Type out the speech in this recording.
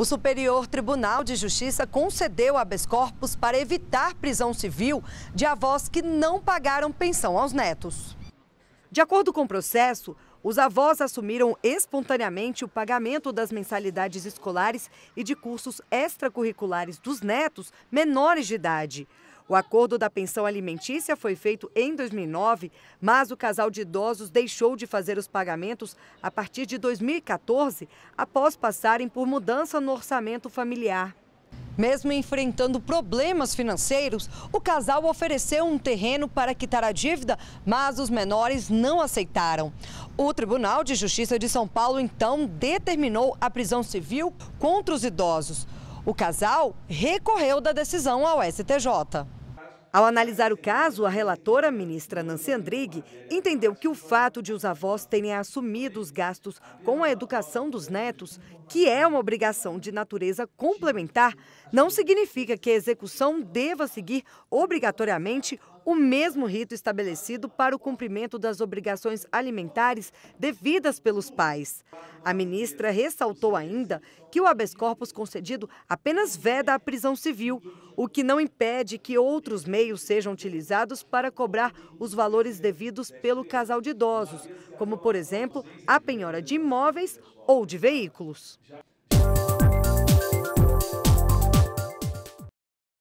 O Superior Tribunal de Justiça concedeu habeas corpus para evitar prisão civil de avós que não pagaram pensão aos netos. De acordo com o processo, os avós assumiram espontaneamente o pagamento das mensalidades escolares e de cursos extracurriculares dos netos menores de idade. O acordo da pensão alimentícia foi feito em 2009, mas o casal de idosos deixou de fazer os pagamentos a partir de 2014, após passarem por mudança no orçamento familiar. Mesmo enfrentando problemas financeiros, o casal ofereceu um terreno para quitar a dívida, mas os menores não aceitaram. O Tribunal de Justiça de São Paulo, então, determinou a prisão civil contra os idosos. O casal recorreu da decisão ao STJ. Ao analisar o caso, a relatora, ministra Nancy Andrighi, entendeu que o fato de os avós terem assumido os gastos com a educação dos netos, que é uma obrigação de natureza complementar, não significa que a execução deva seguir obrigatoriamente o mesmo rito estabelecido para o cumprimento das obrigações alimentares devidas pelos pais. A ministra ressaltou ainda que o habeas corpus concedido apenas veda a prisão civil, o que não impede que outros meios sejam utilizados para cobrar os valores devidos pelo casal de idosos, como, por exemplo, a penhora de imóveis ou de veículos.